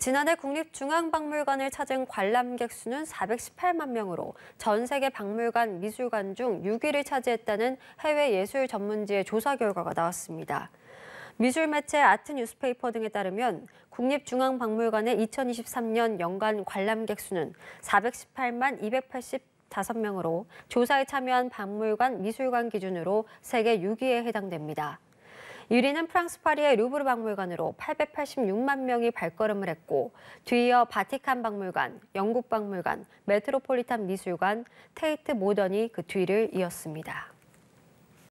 지난해 국립중앙박물관을 찾은 관람객 수는 418만 명으로 전 세계 박물관, 미술관 중 6위를 차지했다는 해외 예술 전문지의 조사 결과가 나왔습니다. 미술 매체 아트 뉴스페이퍼 등에 따르면 국립중앙박물관의 2023년 연간 관람객 수는 418만 2 8 5명으로 조사에 참여한 박물관, 미술관 기준으로 세계 6위에 해당됩니다. 1위는 프랑스 파리의 루브르 박물관으로 886만 명이 발걸음을 했고 뒤이어 바티칸 박물관, 영국 박물관, 메트로폴리탄 미술관, 테이트 모던이 그 뒤를 이었습니다.